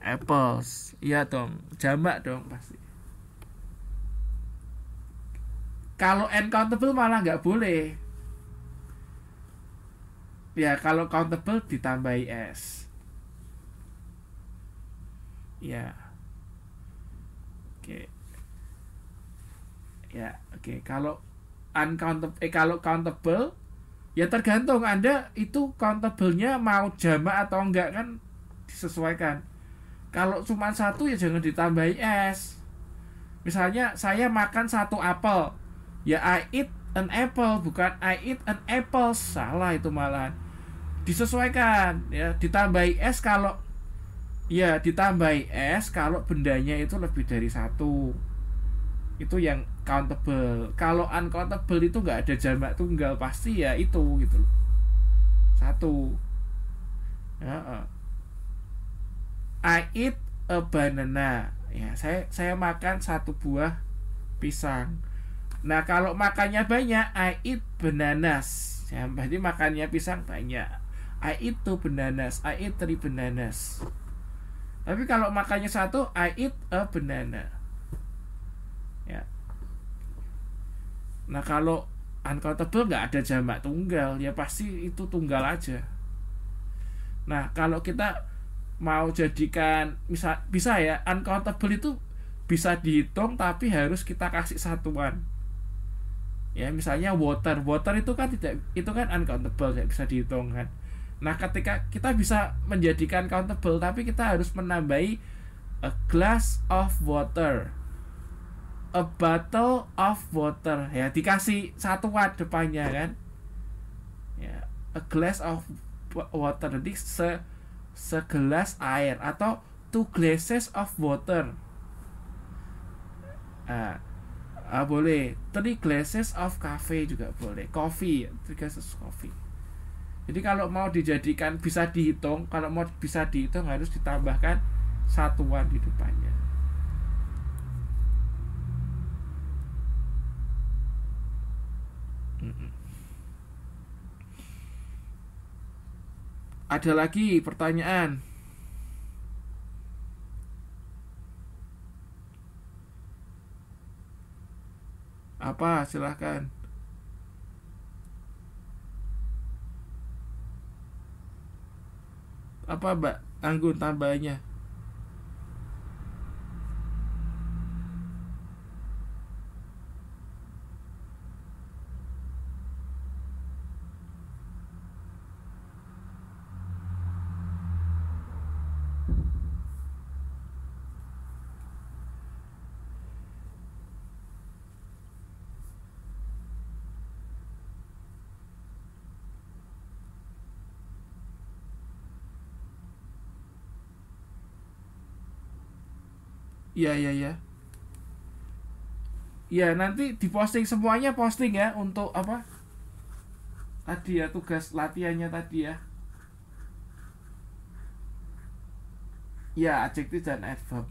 apples iya dong jamak dong pasti kalau uncountable malah nggak boleh ya kalau countable ditambahi s ya oke okay. ya oke okay. kalau uncountable eh kalau countable ya tergantung anda itu countable nya mau jamak atau enggak kan disesuaikan kalau cuma satu ya jangan ditambahi es misalnya saya makan satu apel ya I eat an apple bukan I eat an apple salah itu malah disesuaikan ya ditambahi es kalau ya ditambahi es kalau bendanya itu lebih dari satu itu yang countable kalau uncountable itu nggak ada jamak tunggal pasti ya itu gitu satu ya, I eat a banana. Ya, saya saya makan satu buah pisang. Nah, kalau makannya banyak, I eat bananas. Ya, berarti makannya pisang banyak. I eat two bananas, I eat three bananas. Tapi kalau makannya satu, I eat a banana. Ya. Nah, kalau uncountable nggak ada jamak tunggal, ya pasti itu tunggal aja. Nah, kalau kita mau jadikan bisa bisa ya uncountable itu bisa dihitung tapi harus kita kasih satuan ya misalnya water water itu kan tidak itu kan uncountable nggak bisa dihitung kan nah ketika kita bisa menjadikan countable tapi kita harus menambahi a glass of water a bottle of water ya dikasih satuan depannya kan ya a glass of water jadi se segelas air atau two glasses of water. Uh, uh, boleh three glasses of cafe juga boleh coffee three glasses coffee jadi kalau mau dijadikan bisa dihitung kalau mau bisa dihitung harus ditambahkan satuan di depannya mm -mm. ada lagi pertanyaan apa silahkan apa mbak Anggun tambahnya Iya iya iya. Iya nanti diposting semuanya posting ya untuk apa? Tadi ya tugas latihannya tadi ya. Ya adjektif dan adverb.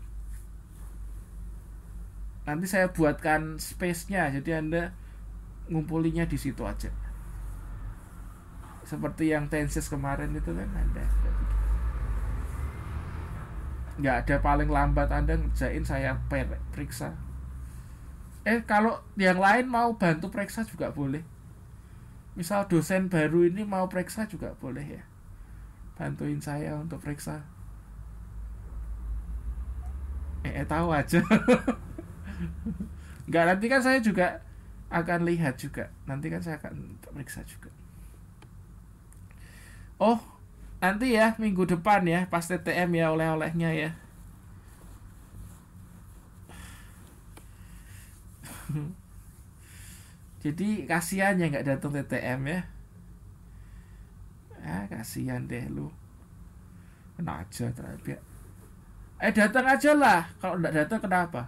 Nanti saya buatkan space-nya jadi Anda ngumpulinya di situ aja. Seperti yang tenses kemarin itu kan Anda nggak ada paling lambat anda ngerjain saya per periksa eh kalau yang lain mau bantu periksa juga boleh misal dosen baru ini mau periksa juga boleh ya bantuin saya untuk periksa eh, eh tahu aja nggak nanti kan saya juga akan lihat juga nanti kan saya akan periksa juga oh nanti ya minggu depan ya pas TTM ya oleh-olehnya ya jadi kasihan ya nggak datang TTM ya ah kasihan deh lu kena aja terapi eh datang aja lah kalau nggak datang kenapa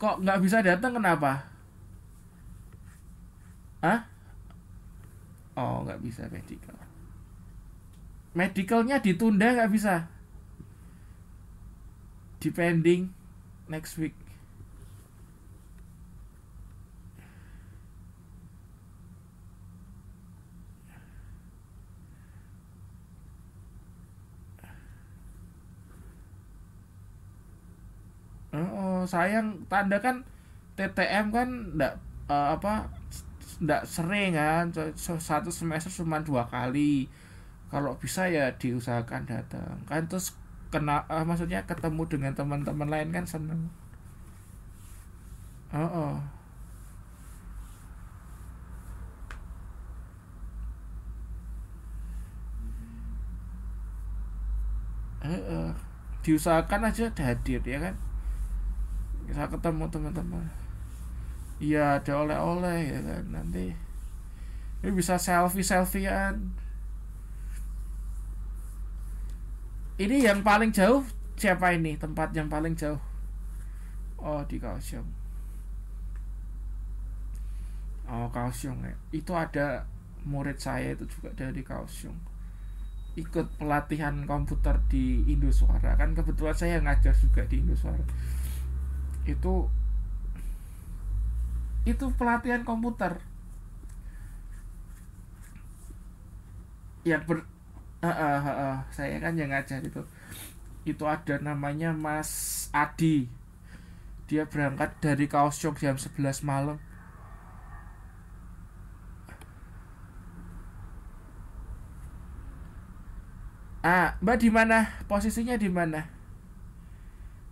kok nggak bisa datang kenapa? Hah? Oh, nggak bisa medical. Medicalnya ditunda nggak bisa. Depending next week. Oh, oh sayang tanda kan TTM kan enggak uh, eh, apa tidak sering kan satu semester cuma dua kali kalau bisa ya diusahakan datang kan terus kena uh, maksudnya ketemu dengan teman-teman lain kan seneng oh, oh. Uh, uh, diusahakan aja hadir ya kan bisa ketemu teman-teman Iya ada oleh-oleh ya kan nanti ini bisa selfie selfiean. Ini yang paling jauh siapa ini tempat yang paling jauh? Oh di Kaohsiung. Oh Kaohsiung ya. Itu ada murid saya itu juga dari Kaohsiung ikut pelatihan komputer di Indoswara kan kebetulan saya ngajar juga di Indoswara itu itu pelatihan komputer ya ber uh, uh, uh, uh, saya kan yang ngajar itu itu ada namanya Mas Adi dia berangkat dari Kaos Kaohsiung jam 11 malam Ah, Mbak di mana? Posisinya di mana?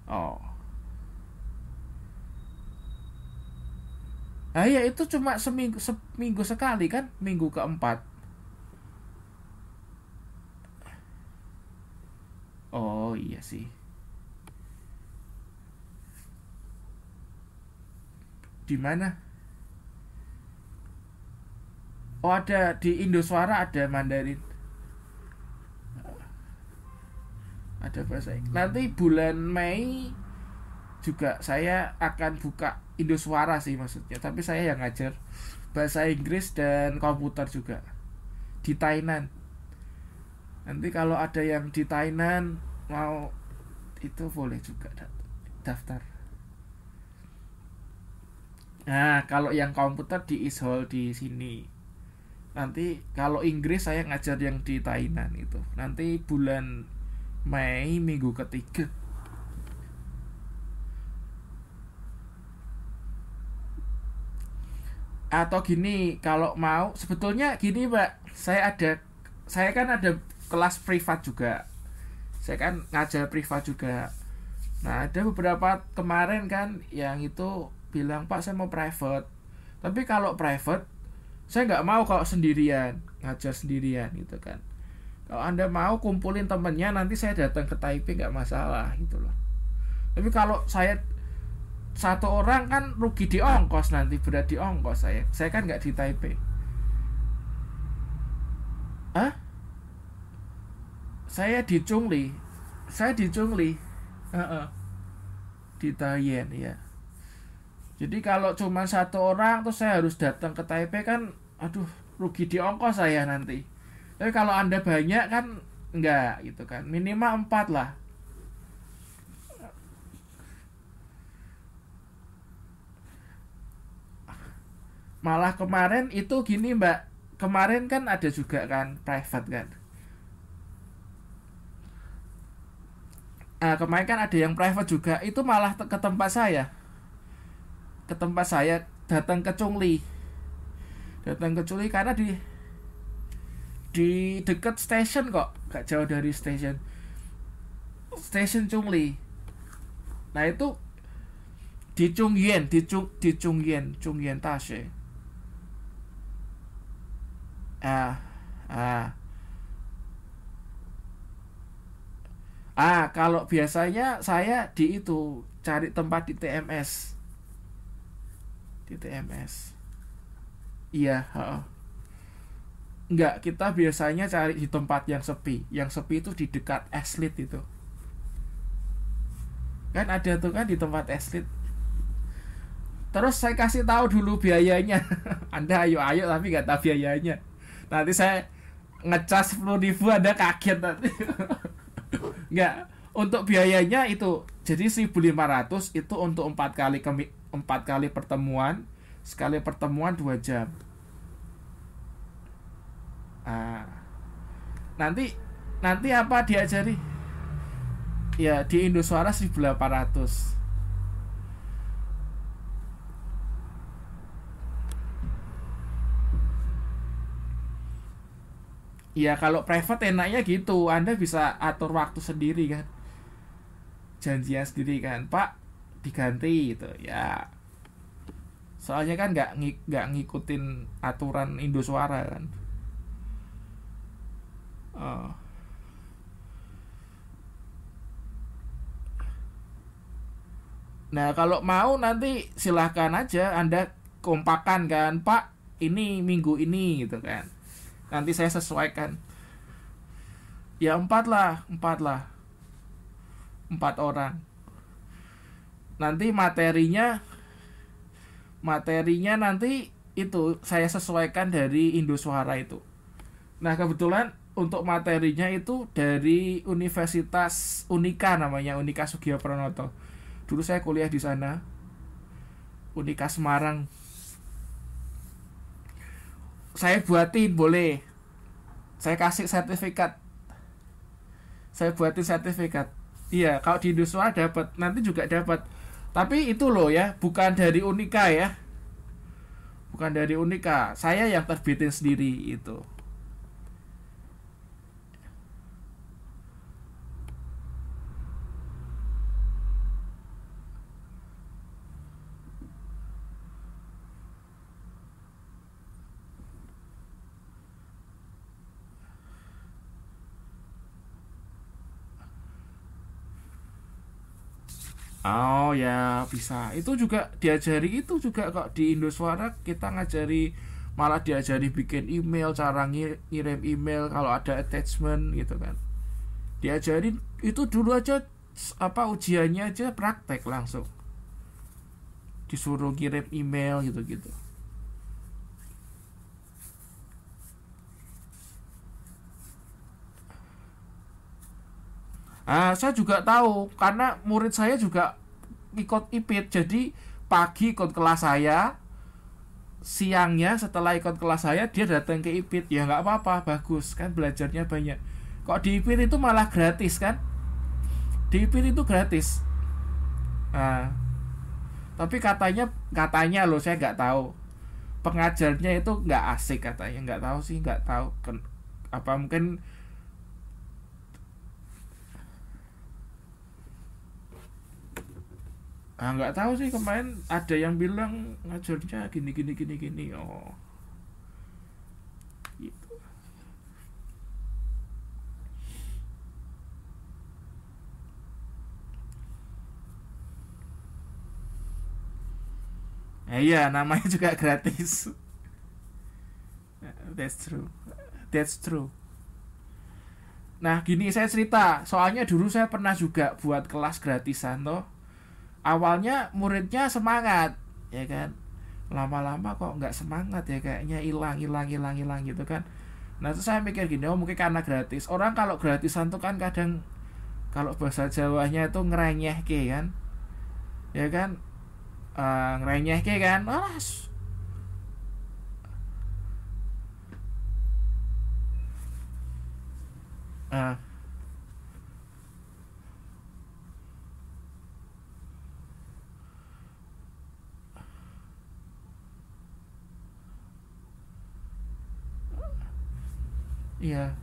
Oh. Nah, ya itu cuma seminggu seminggu sekali kan, minggu keempat. Oh iya sih. Di mana? Oh ada di Indoswara ada Mandarin. Ada bahasa Inggris. Nanti bulan Mei juga saya akan buka Indosuara sih maksudnya tapi saya yang ngajar bahasa Inggris dan komputer juga di Tainan nanti kalau ada yang di Tainan mau itu boleh juga daftar nah kalau yang komputer di Hall di sini nanti kalau Inggris saya ngajar yang di Tainan itu nanti bulan Mei minggu ketiga atau gini kalau mau sebetulnya gini mbak saya ada saya kan ada kelas privat juga saya kan ngajar privat juga nah ada beberapa kemarin kan yang itu bilang pak saya mau private tapi kalau private saya nggak mau kalau sendirian ngajar sendirian gitu kan kalau anda mau kumpulin temennya nanti saya datang ke Taipei nggak masalah gitu loh tapi kalau saya satu orang kan rugi di ongkos nanti berat di ongkos saya saya kan nggak di Taipei ah saya di Chungli saya di Chungli uh -uh. di Taiyuan ya jadi kalau cuma satu orang tuh saya harus datang ke Taipei kan aduh rugi di ongkos saya nanti tapi kalau anda banyak kan enggak gitu kan minimal empat lah malah kemarin itu gini mbak kemarin kan ada juga kan private kan nah, kemarin kan ada yang private juga itu malah ke tempat saya ke tempat saya datang ke Cungli datang ke Cungli karena di di dekat stasiun kok gak jauh dari stasiun stasiun Cungli nah itu di Chungyen di Chung di Chungyen Chungyen Tashe ah ah ah kalau biasanya saya di itu cari tempat di TMS di TMS iya heeh. Enggak, kita biasanya cari di tempat yang sepi. Yang sepi itu di dekat eslit itu. Kan ada tuh kan di tempat eslit. Terus saya kasih tahu dulu biayanya. Anda ayo-ayo tapi nggak tahu biayanya nanti saya ngecas sepuluh ribu ada kaget nanti nggak untuk biayanya itu jadi 1500 itu untuk empat kali kemi, empat kali pertemuan sekali pertemuan dua jam ah nanti nanti apa diajari ya di Indosuara 1800 ya kalau private enaknya gitu anda bisa atur waktu sendiri kan janjian sendiri kan pak diganti gitu ya soalnya kan nggak nggak ngikutin aturan Indosuara kan oh. Nah kalau mau nanti silahkan aja Anda kompakan kan Pak ini minggu ini gitu kan nanti saya sesuaikan ya empat lah empat lah empat orang nanti materinya materinya nanti itu saya sesuaikan dari Indosuara itu nah kebetulan untuk materinya itu dari Universitas Unika namanya Unika Sugiyo Pranoto dulu saya kuliah di sana Unika Semarang saya buatin boleh saya kasih sertifikat saya buatin sertifikat iya kalau di Indonesia dapat nanti juga dapat tapi itu loh ya bukan dari Unika ya bukan dari Unika saya yang terbitin sendiri itu Oh ya bisa. Itu juga diajari itu juga kok di Indosuara kita ngajari malah diajari bikin email, cara ngirim email kalau ada attachment gitu kan. Diajarin itu dulu aja apa ujiannya aja praktek langsung. Disuruh ngirim email gitu-gitu. Ah, saya juga tahu karena murid saya juga ikut IPIT. Jadi pagi ikut kelas saya, siangnya setelah ikut kelas saya dia datang ke IPIT. Ya nggak apa-apa, bagus kan belajarnya banyak. Kok di IPIT itu malah gratis kan? Di IPIT itu gratis. Ah. Tapi katanya katanya loh saya nggak tahu. Pengajarnya itu nggak asik katanya, nggak tahu sih, nggak tahu Ken, apa mungkin ah nggak tahu sih kemarin ada yang bilang ngajarnya gini gini gini gini oh gitu eh iya namanya juga gratis eh, that's true that's true Nah, gini saya cerita, soalnya dulu saya pernah juga buat kelas gratisan toh awalnya muridnya semangat ya kan lama-lama kok nggak semangat ya kayaknya hilang hilang hilang hilang gitu kan nah terus saya mikir gini oh mungkin karena gratis orang kalau gratisan tuh kan kadang kalau bahasa Jawanya itu ngerenyeh ke kan ya kan uh, eh, ngerenyeh ke kan alas uh, eh, Iya.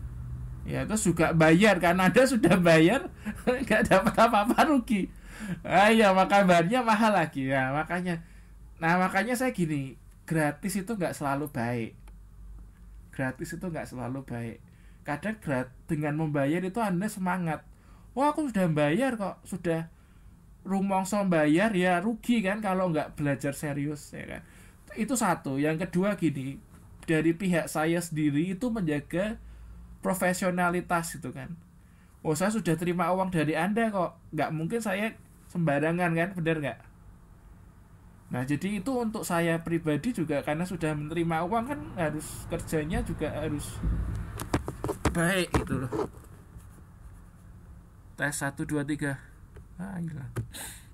Ya terus juga bayar karena Anda sudah bayar nggak dapat apa-apa rugi. Ah ya maka bayarnya mahal lagi ya makanya. Nah makanya saya gini gratis itu nggak selalu baik. Gratis itu nggak selalu baik. Kadang grat dengan membayar itu Anda semangat. Wah aku sudah bayar kok sudah rumongso bayar ya rugi kan kalau nggak belajar serius ya kan itu satu yang kedua gini dari pihak saya sendiri itu menjaga profesionalitas gitu kan oh saya sudah terima uang dari anda kok nggak mungkin saya sembarangan kan bener nggak nah jadi itu untuk saya pribadi juga karena sudah menerima uang kan harus kerjanya juga harus baik itu loh tes satu dua tiga ah hilang